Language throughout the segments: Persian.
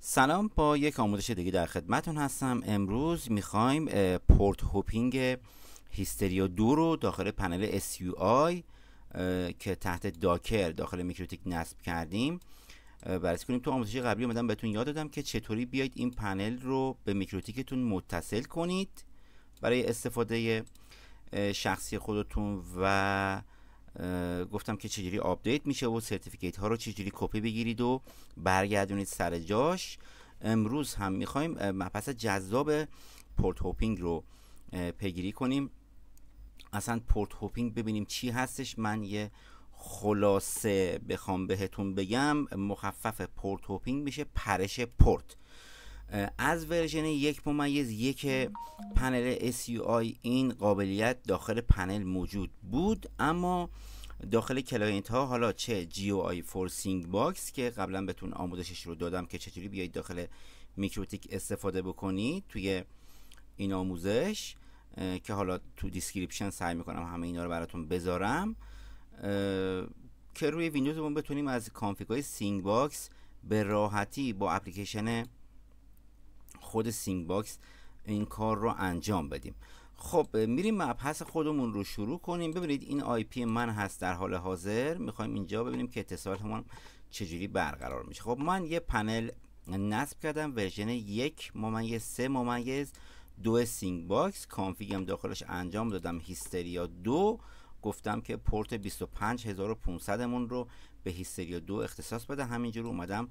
سلام با یک آموزش دیگه در خدمتون هستم امروز میخوایم پورت هوپینگ هیستریا دو رو داخل پنل آی که تحت داکر داخل میکروتیک نصب کردیم بررسی کنیم تو آموزش قبلی اومدم بهتون یاد دادم که چطوری بیاید این پنل رو به میکروتیکتون متصل کنید برای استفاده شخصی خودتون و گفتم که چجوری آپدیت میشه و سرتیفیکیت ها رو چجوری کپی بگیرید و برگردونید سر جاش امروز هم میخوایم مبحث جذاب پورت هوپینگ رو پیگیری کنیم اصلا پورت هوپینگ ببینیم چی هستش من یه خلاصه بخوام بهتون بگم مخفف پورت هوپینگ میشه پرش پورت از ورژن یک ممیز یک پنل SUI این قابلیت داخل پنل موجود بود اما داخل کلاینت ها حالا چه او آی سینگ باکس که قبلا بهتون آموزشش رو دادم که چطوری بیایید داخل میکروتیک استفاده بکنید توی این آموزش که حالا تو دیسکریپشن سعی میکنم همه اینا رو براتون بذارم که روی ویندوزمون بتونیم از کانفیگ های سینگ باکس به راحتی با اپلیکیشن خود سینگ باکس این کار رو انجام بدیم خب میریم مبحث خودمون رو شروع کنیم ببینید این آی پی من هست در حال حاضر میخوایم اینجا ببینیم که اتصال همون چجوری برقرار میشه خب من یه پنل نصب کردم ورژن یک ممیز سه ممیز دو سینگ باکس کانفیگم داخلش انجام دادم هیستریا دو گفتم که پورت 25500 مون رو به هیستریا دو اختصاص بده همینجور اومدم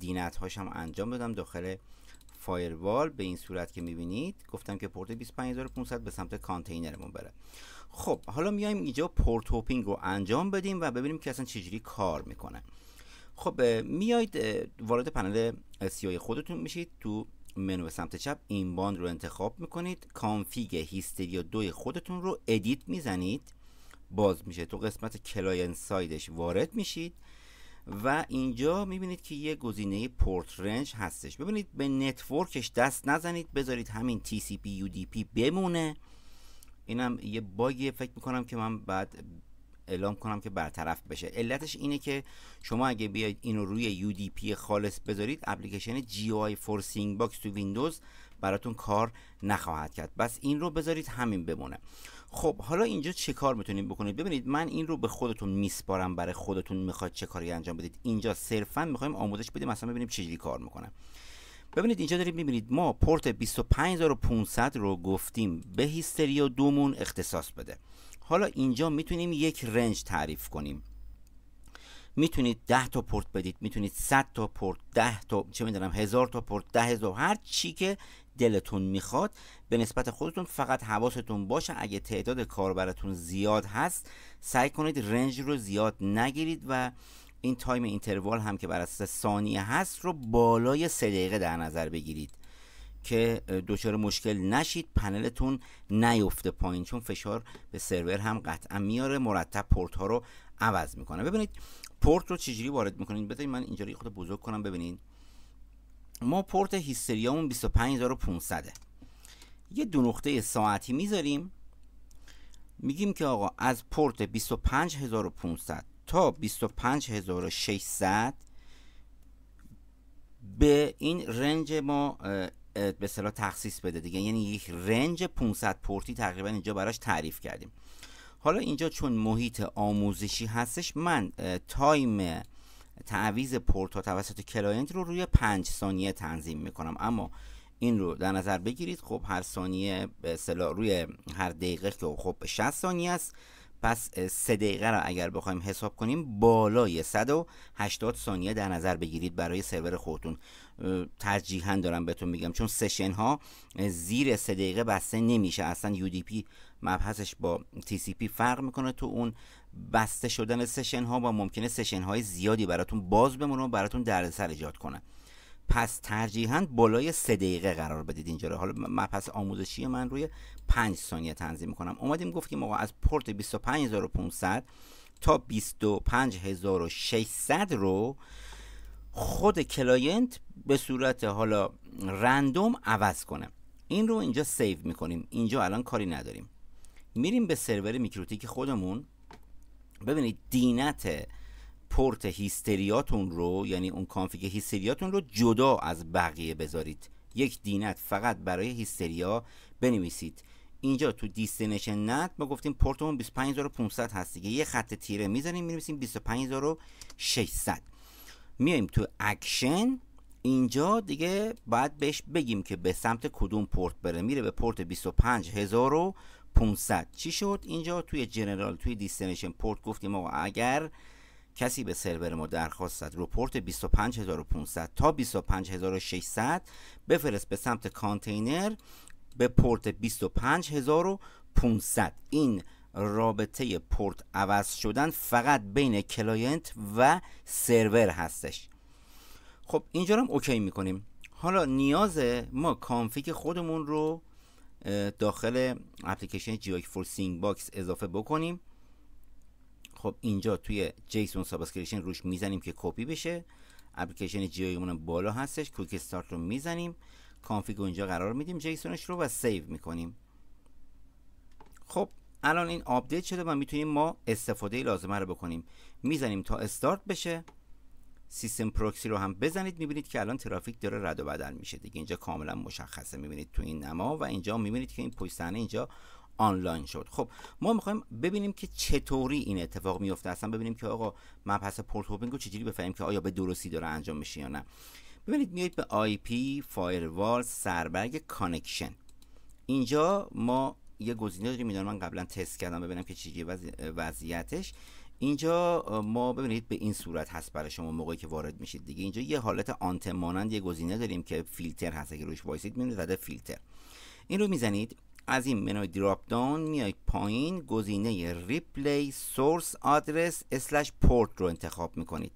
دینت هاشم انجام دادم داخل فایروال به این صورت که میبینید گفتم که پورت 25500 به سمت کانتینرمون بره خب حالا میایم اینجا پورت هوپینگ رو انجام بدیم و ببینیم که اصلا چجوری کار میکنه خب میایید وارد پنل آی خودتون میشید تو منو سمت چپ این باند رو انتخاب میکنید کانفیگ هیستریا دوی خودتون رو ادیت میزنید باز میشه تو قسمت کلاین سایدش وارد میشید و اینجا میبینید که یه گزینه پورت رنج هستش ببینید به نتورکش دست نزنید بذارید همین TCP UDP بمونه اینم یه باگی فکر میکنم که من بعد اعلام کنم که برطرف بشه علتش اینه که شما اگه بیاید اینو روی UDP خالص بذارید اپلیکیشن فور for باکس تو ویندوز براتون کار نخواهد کرد بس این رو بذارید همین بمونه خب حالا اینجا چه کار میتونید بکنید ببینید من این رو به خودتون میسپارم برای خودتون میخواد چه کاری انجام بدید اینجا صرفا میخوایم آموزش بدیم مثلا ببینیم جوری کار میکنه ببینید اینجا دارید میبینید ما پورت 25500 رو گفتیم به هیستریا دومون اختصاص بده حالا اینجا میتونیم یک رنج تعریف کنیم میتونید 10 تا پورت بدید میتونید 100 تا پورت 10 تا چه میدونم 1000 تا پورت 10000 هر چی که دلتون میخواد به نسبت خودتون فقط حواستون باشه اگه تعداد کاربرتون زیاد هست سعی کنید رنج رو زیاد نگیرید و این تایم اینتروال هم که بر اساس ثانیه هست رو بالای سه دقیقه در نظر بگیرید که دچار مشکل نشید پنلتون نیفته پایین چون فشار به سرور هم قطعا میاره مرتب پورت ها رو عوض میکنه ببینید پورت رو چجوری وارد میکنید بذارید من اینجا رو خود بزرگ کنم ببینید ما پورت هیستریامون 25500 یه دو نقطه ساعتی میذاریم میگیم که آقا از پورت 25500 تا 25600 به این رنج ما به تخصیص بده دیگه یعنی یک رنج 500 پورتی تقریبا اینجا براش تعریف کردیم حالا اینجا چون محیط آموزشی هستش من تایم تعویز پورت توسط کلاینت رو روی 5 ثانیه تنظیم میکنم اما این رو در نظر بگیرید خب هر ثانیه به روی هر دقیقه که خب 60 ثانیه است پس 3 دقیقه رو اگر بخوایم حساب کنیم بالای 180 ثانیه در نظر بگیرید برای سرور خودتون ترجیحا دارم بهتون میگم چون سشن ها زیر 3 دقیقه بسته نمیشه اصلا UDP مبحثش با TCP فرق میکنه تو اون بسته شدن سشن ها و ممکنه سشن های زیادی براتون باز بمونه و براتون دردسر ایجاد کنه پس ترجیحاً بالای سه دقیقه قرار بدید اینجا رو حالا من پس آموزشی من روی 5 ثانیه تنظیم میکنم اومدیم گفتیم آقا از پورت 25500 تا 25600 رو خود کلاینت به صورت حالا رندوم عوض کنه این رو اینجا سیو میکنیم اینجا الان کاری نداریم میریم به سرور میکروتیک خودمون ببینید دینت پورت هیستریاتون رو یعنی اون کانفیگ هیستریاتون رو جدا از بقیه بذارید یک دینت فقط برای هیستریا بنویسید اینجا تو دیستینشن نت ما گفتیم پورتمون 25500 هست دیگه یه خط تیره میزنیم می‌نویسیم 25600 میایم تو اکشن اینجا دیگه باید بهش بگیم که به سمت کدوم پورت بره میره به پورت 25000 500 چی شد اینجا توی جنرال توی دیستینیشن پورت گفتیم آقا اگر کسی به سرور ما درخواست زد رپورت 25500 تا 25600 بفرست به سمت کانتینر به پورت 25500 این رابطه پورت عوض شدن فقط بین کلاینت و سرور هستش خب اینجا هم اوکی میکنیم حالا نیاز ما کانفیگ خودمون رو داخل اپلیکیشن جیوک فور سینگ باکس اضافه بکنیم خب اینجا توی جیسون سابسکریشن روش میزنیم که کپی بشه اپلیکیشن جیویمون بالا هستش کوک استارت رو میزنیم کانفیگ اینجا قرار میدیم جیسونش رو و سیو میکنیم خب الان این آپدیت شده و میتونیم ما استفاده لازمه رو بکنیم میزنیم تا استارت بشه سیستم پروکسی رو هم بزنید میبینید که الان ترافیک داره رد و بدل میشه دیگه اینجا کاملا مشخصه میبینید تو این نما و اینجا میبینید که این پشت اینجا آنلاین شد خب ما میخوایم ببینیم که چطوری این اتفاق میفته اصلا ببینیم که آقا مبحث پورت هوپینگ رو چجوری بفهمیم که آیا به درستی داره انجام میشه یا نه ببینید میایید به آی پی فایروال سربرگ کانکشن اینجا ما یه گزینه داریم من قبلا تست کردم ببینم که چیه وضعیتش اینجا ما ببینید به این صورت هست برای شما موقعی که وارد میشید دیگه اینجا یه حالت آنتن مانند یه گزینه داریم که فیلتر هست اگه روش وایسید میبینید زده فیلتر این رو میزنید از این منوی دراپ داون میایید پایین گزینه ریپلی سورس آدرس اسلش پورت رو انتخاب میکنید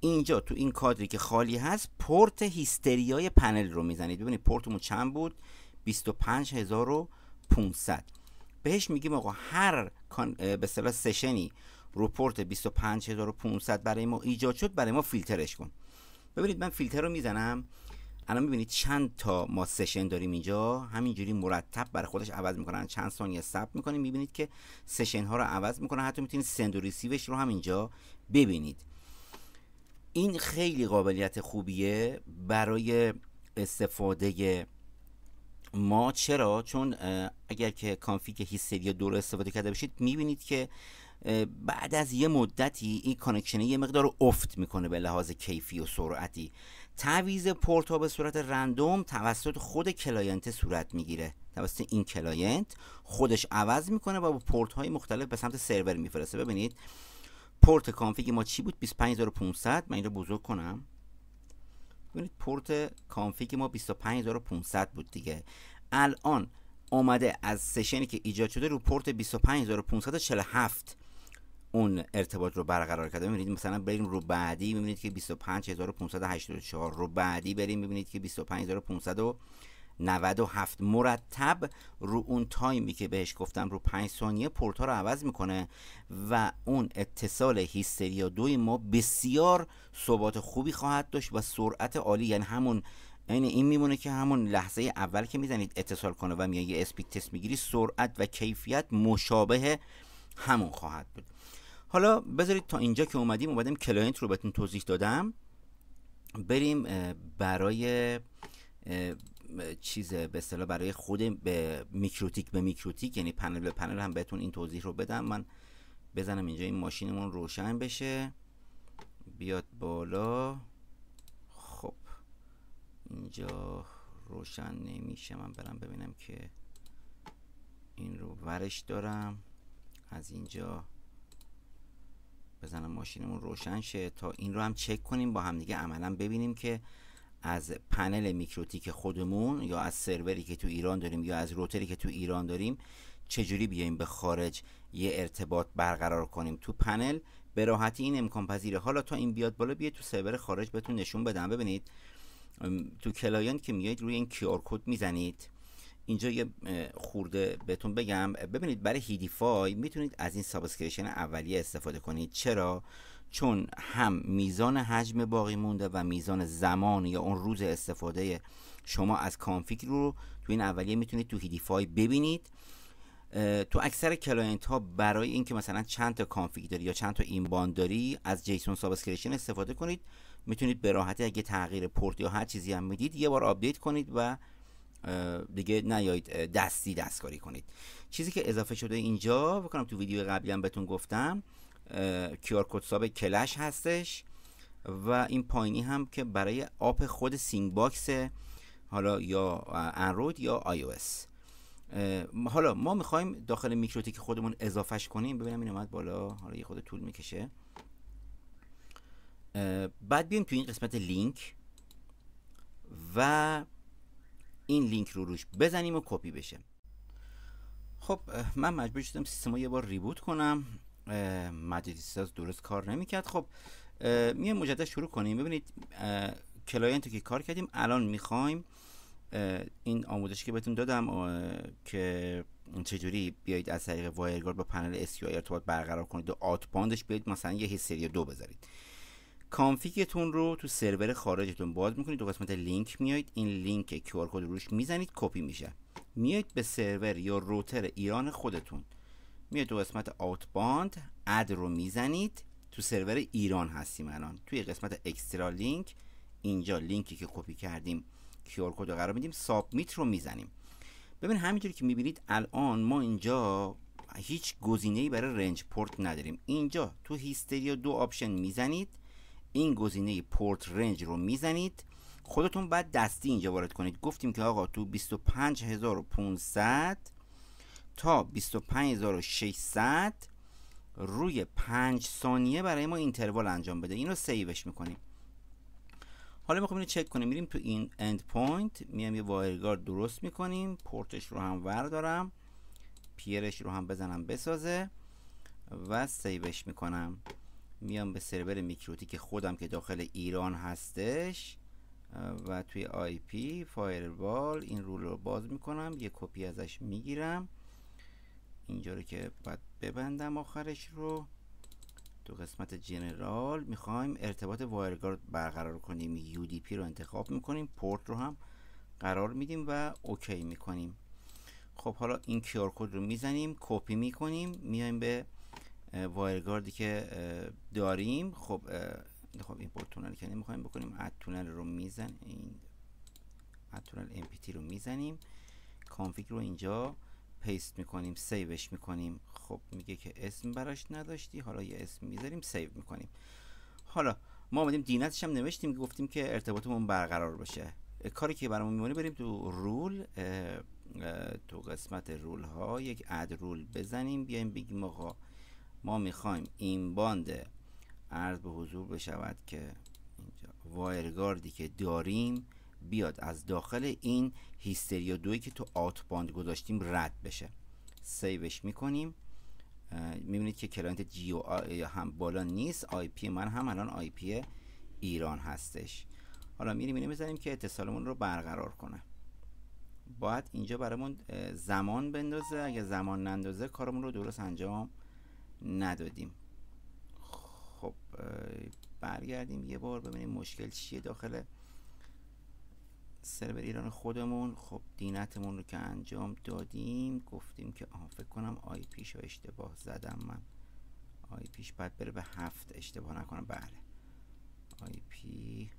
اینجا تو این کادری که خالی هست پورت هیستریای پنل رو میزنید ببینید پورتمون چند بود 25500 بهش میگیم آقا هر به اصطلاح سشنی رپورت 25500 برای ما ایجاد شد برای ما فیلترش کن ببینید من فیلتر رو میزنم الان میبینید چند تا ما سشن داریم اینجا همینجوری مرتب برای خودش عوض میکنن چند ثانیه ثبت میکنیم میبینید که سشن ها رو عوض میکنن حتی میتونید سند و ریسیوش رو هم اینجا ببینید این خیلی قابلیت خوبیه برای استفاده ما چرا چون اگر که کانفیگ یا دور استفاده کرده باشید میبینید که بعد از یه مدتی این کانکشن یه مقدار افت میکنه به لحاظ کیفی و سرعتی تعویز پورت ها به صورت رندوم توسط خود کلاینت صورت میگیره توسط این کلاینت خودش عوض میکنه و با پورت های مختلف به سمت سرور میفرسته ببینید پورت کانفیگ ما چی بود 25500 من این رو بزرگ کنم ببینید پورت کانفیگ ما 25500 بود دیگه الان اومده از سشنی که ایجاد شده رو پورت 25547 اون ارتباط رو برقرار کرده ببینید مثلا بریم رو بعدی می‌بینید که 25584 رو بعدی بریم می‌بینید که 25500 97 مرتب رو اون تایمی که بهش گفتم رو 5 ثانیه پورتا رو عوض میکنه و اون اتصال هیستریا دوی ما بسیار ثبات خوبی خواهد داشت و سرعت عالی یعنی همون این این میمونه که همون لحظه اول که میزنید اتصال کنه و میگه یه اسپید تست میگیری سرعت و کیفیت مشابه همون خواهد بود حالا بذارید تا اینجا که اومدیم اومدیم کلاینت رو بهتون توضیح دادم بریم برای چیز به اصطلاح برای خود به میکروتیک به میکروتیک یعنی پنل به پنل هم بهتون این توضیح رو بدم من بزنم اینجا این ماشینمون روشن بشه بیاد بالا خب اینجا روشن نمیشه من برم ببینم که این رو ورش دارم از اینجا بزنم ماشینمون روشن شه تا این رو هم چک کنیم با هم دیگه عملا ببینیم که از پنل میکروتیک خودمون یا از سروری که تو ایران داریم یا از روتری که تو ایران داریم چجوری بیایم به خارج یه ارتباط برقرار کنیم تو پنل به راحتی این امکان پذیره حالا تا این بیاد بالا بیه تو سرور خارج بهتون نشون بدم ببینید تو کلاینت که میایید روی این کیو کد میزنید اینجا یه خورده بهتون بگم ببینید برای هیدیفای میتونید از این سابسکریشن اولیه استفاده کنید چرا چون هم میزان حجم باقی مونده و میزان زمان یا اون روز استفاده شما از کانفیگ رو تو این اولیه میتونید تو هیدیفای ببینید تو اکثر کلاینت ها برای اینکه مثلا چند تا کانفیگ داری یا چند تا داری از جیسون سابسکریشن استفاده کنید میتونید به راحتی اگه تغییر پورت یا هر چیزی هم میدید یه بار آپدیت کنید و دیگه نیایید دستی دستکاری کنید چیزی که اضافه شده اینجا بکنم تو ویدیو قبلی هم بهتون گفتم کیار کد کلش هستش و این پایینی هم که برای آپ خود سینگ باکس حالا یا اندروید یا آی او اس حالا ما میخوایم داخل میکروتیک خودمون اضافهش کنیم ببینم این اومد بالا حالا یه خود طول میکشه بعد بیایم تو این قسمت لینک و این لینک رو روش بزنیم و کپی بشه خب من مجبور شدم سیستم یه بار ریبوت کنم مجلسی ساز درست کار نمیکرد خب میایم مجدد شروع کنیم ببینید کلاینت که کار کردیم الان میخوایم این آموزشی که بهتون دادم که چجوری بیایید از طریق وایرگارد با پنل SQI ارتباط برقرار کنید و آت باندش مثلا یه سری دو بذارید کانفیگتون رو تو سرور خارجتون باز میکنید تو قسمت لینک میایید این لینک آر کد روش میزنید کپی میشه میایید به سرور یا روتر ایران خودتون میاد تو قسمت آوت باند اد رو میزنید تو سرور ایران هستیم الان توی قسمت اکسترا لینک اینجا لینکی که کپی کردیم کیور کد رو قرار میدیم سابمیت رو میزنیم ببین همینطوری که میبینید الان ما اینجا هیچ گزینه‌ای برای رنج پورت نداریم اینجا تو هیستریا دو آپشن میزنید این گزینه پورت رنج رو میزنید خودتون بعد دستی اینجا وارد کنید گفتیم که آقا تو 25500 تا 25600 روی 5 ثانیه برای ما اینتروال انجام بده اینو رو سیوش میکنیم حالا میخوایم اینو چک کنیم میریم تو این اند پوینت میام یه وایرگار درست میکنیم پورتش رو هم وردارم پیرش رو هم بزنم بسازه و سیوش میکنم میام به سرور که خودم که داخل ایران هستش و توی آی پی فایروال این رول رو باز میکنم یه کپی ازش میگیرم اینجا رو که باید ببندم آخرش رو تو قسمت جنرال میخوایم ارتباط وایرگارد برقرار کنیم UDP رو انتخاب میکنیم پورت رو هم قرار میدیم و اوکی میکنیم خب حالا این کیور کد رو میزنیم کپی میکنیم میایم به وایرگاردی که داریم خب خب این پورت تونل که نمیخوایم بکنیم اد تونل رو میزن این اد تونل ام رو میزنیم کانفیگ رو اینجا پیست میکنیم سیوش میکنیم خب میگه که اسم براش نداشتی حالا یه اسم میذاریم سیو میکنیم حالا ما آمدیم دینتش هم نوشتیم گفتیم که ارتباطمون برقرار باشه کاری که برامون میمونه بریم تو رول تو قسمت رول ها یک اد رول بزنیم بیایم بگیم آقا ما میخوایم این باند عرض به حضور بشود که اینجا وایرگاردی که داریم بیاد از داخل این هیستریا دوی که تو آت باند گذاشتیم رد بشه سیوش میکنیم میبینید که کلاینت جیو هم بالا نیست آی پی من هم الان آی پی ایران هستش حالا میریم اینو میزنیم که اتصالمون رو برقرار کنه باید اینجا برامون زمان بندازه اگه زمان نندازه کارمون رو درست انجام ندادیم خب برگردیم یه بار ببینیم مشکل چیه داخل سرور ایران خودمون خب دینتمون رو که انجام دادیم گفتیم که آها فکر کنم آی پیش رو اشتباه زدم من آی پیش باید بره به هفت اشتباه نکنم بله آی پی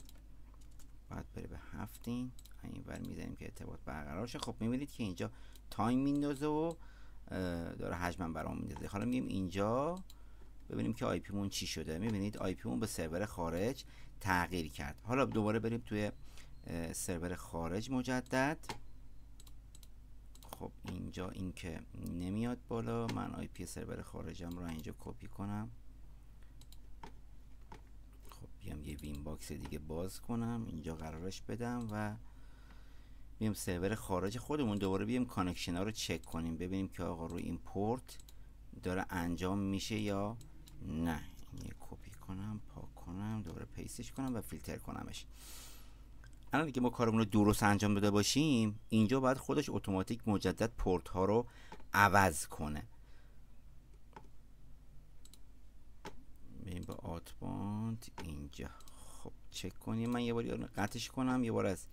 باید بره به هفتین این بر میزنیم که ارتباط برقرار شه خب میبینید که اینجا تایم میندازه و داره حجمم برام میندازه حالا میگیم اینجا ببینیم که آی پی مون چی شده میبینید آی پی مون به سرور خارج تغییر کرد حالا دوباره بریم توی سرور خارج مجدد خب اینجا اینکه نمیاد بالا من آی پی سرور خارجم رو اینجا کپی کنم خب بیام یه وین باکس دیگه باز کنم اینجا قرارش بدم و بیام سرور خارج خودمون دوباره بیام کانکشن ها رو چک کنیم ببینیم که آقا روی این پورت داره انجام میشه یا نه اینو کپی کنم پاک کنم دوباره پیستش کنم و فیلتر کنمش الان دیگه ما کارمون رو درست انجام داده باشیم اینجا باید خودش اتوماتیک مجدد پورت ها رو عوض کنه بریم به آتباند اینجا خب چک کنیم من یه بار آره، قطعش کنم یه بار از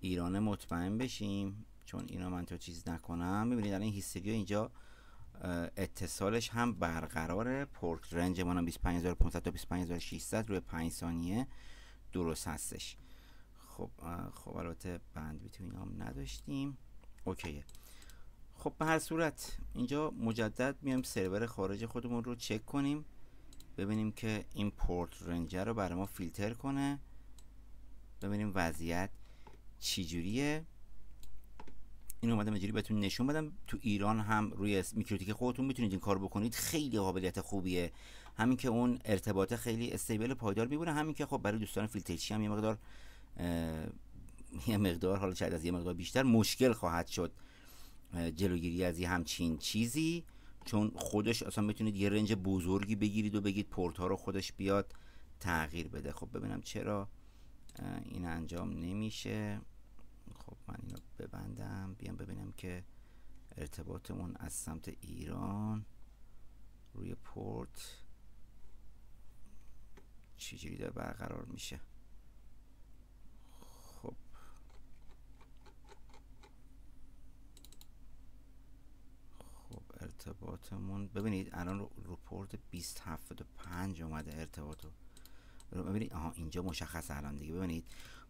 ایران مطمئن بشیم چون اینا من تو چیز نکنم میبینید در این اینجا اتصالش هم برقراره پورت رنج هم 25500 تا 25600 روی 5 ثانیه درست هستش خب خب البته بند نداشتیم اوکیه خب به هر صورت اینجا مجدد میام سرور خارج خودمون رو چک کنیم ببینیم که این پورت رنجر رو برای ما فیلتر کنه ببینیم وضعیت جوریه این اومدم اینجوری بهتون نشون بدم تو ایران هم روی میکروتیک خودتون میتونید این کار بکنید خیلی قابلیت خوبیه همین که اون ارتباطه خیلی استیبل پایدار میبونه همین که خب برای دوستان فیلترچی هم یه مقدار یه مقدار حالا شاید از یه مقدار بیشتر مشکل خواهد شد جلوگیری از یه همچین چیزی چون خودش اصلا میتونید یه رنج بزرگی بگیرید و بگید پورت ها رو خودش بیاد تغییر بده خب ببینم چرا این انجام نمیشه خب من اینو ببندم بیام ببینم که ارتباطمون از سمت ایران روی پورت چجوری داره برقرار میشه ارتباطمون ببینید الان رو, اومده ارتباط رو ببینید آها اینجا مشخص الان دیگه ببینید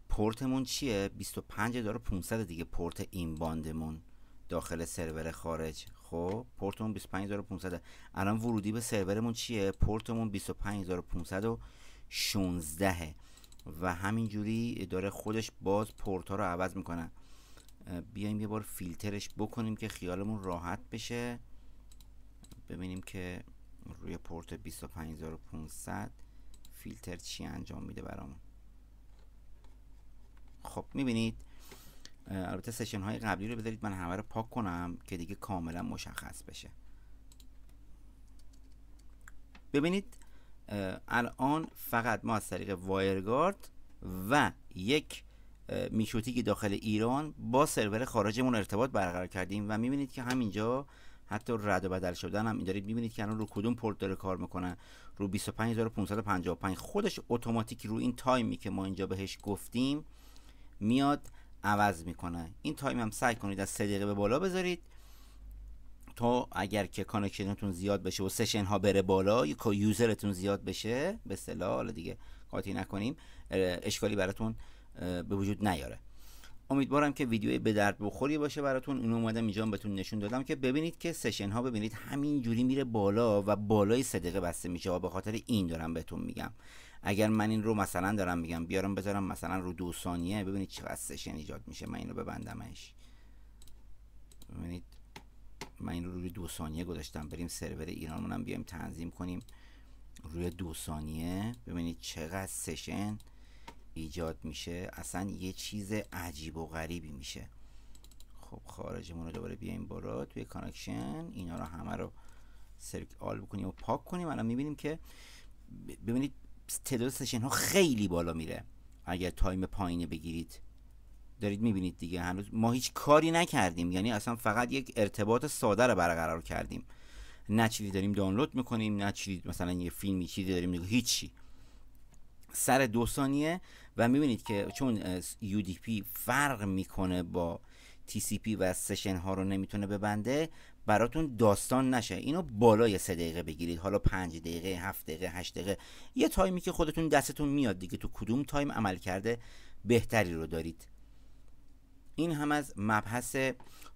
پورتمون چیه 25 داره دیگه پورت این باندمون داخل سرور خارج خب پورتمون 25500 الان ورودی به سرورمون چیه پورتمون 25516 و همینجوری داره خودش باز پورت ها رو عوض میکنه بیایم یه بار فیلترش بکنیم که خیالمون راحت بشه ببینیم که روی پورت 25500 فیلتر چی انجام میده برامون خب میبینید البته سشن های قبلی رو بذارید من همه رو پاک کنم که دیگه کاملا مشخص بشه ببینید الان فقط ما از طریق وایرگارد و یک میشوتیک داخل ایران با سرور خارجمون ارتباط برقرار کردیم و میبینید که همینجا حتی رد و بدل شدن هم دارید میبینید که الان رو کدوم پورت داره کار میکنه رو 25555 خودش اتوماتیک رو این تایمی که ما اینجا بهش گفتیم میاد عوض میکنه این تایم هم سعی کنید از 3 دقیقه به بالا بذارید تا اگر که کانکشنتون زیاد بشه و سشن ها بره بالا یا یوزرتون زیاد بشه به اصطلاح دیگه قاطی نکنیم اشکالی براتون به وجود نیاره امیدوارم که ویدیوی به درد بخوری باشه براتون اون اومدم اینجا بهتون نشون دادم که ببینید که سشن ها ببینید همین جوری میره بالا و بالای صدقه بسته میشه و به خاطر این دارم بهتون میگم اگر من این رو مثلا دارم میگم بیارم بذارم مثلا رو دو ثانیه ببینید چقدر سشن ایجاد میشه من اینو ببندمش ببینید من این رو روی دو ثانیه گذاشتم بریم سرور ایران هم بیایم تنظیم کنیم روی دو ثانیه ببینید چقدر سشن ایجاد میشه اصلا یه چیز عجیب و غریبی میشه خب خارجمون رو دوباره بیایم بالا توی کانکشن اینا رو همه رو سرک آل بکنیم و پاک کنیم الان میبینیم که ببینید تعداد سشن ها خیلی بالا میره اگر تایم پایینه بگیرید دارید میبینید دیگه هنوز ما هیچ کاری نکردیم یعنی اصلا فقط یک ارتباط ساده رو برقرار کردیم نه چیزی داریم دانلود میکنیم نه چیزی مثلا یه فیلمی چیزی داریم هیچی سر دو ثانیه و میبینید که چون UDP فرق میکنه با TCP و سشن ها رو نمیتونه ببنده براتون داستان نشه اینو بالای سه دقیقه بگیرید حالا پنج دقیقه هفت دقیقه هشت دقیقه یه تایمی که خودتون دستتون میاد دیگه تو کدوم تایم عمل کرده بهتری رو دارید این هم از مبحث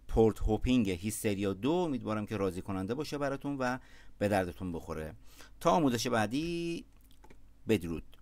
پورت هوپینگ هیستریا دو امیدوارم که راضی کننده باشه براتون و به دردتون بخوره تا آموزش بعدی بدرود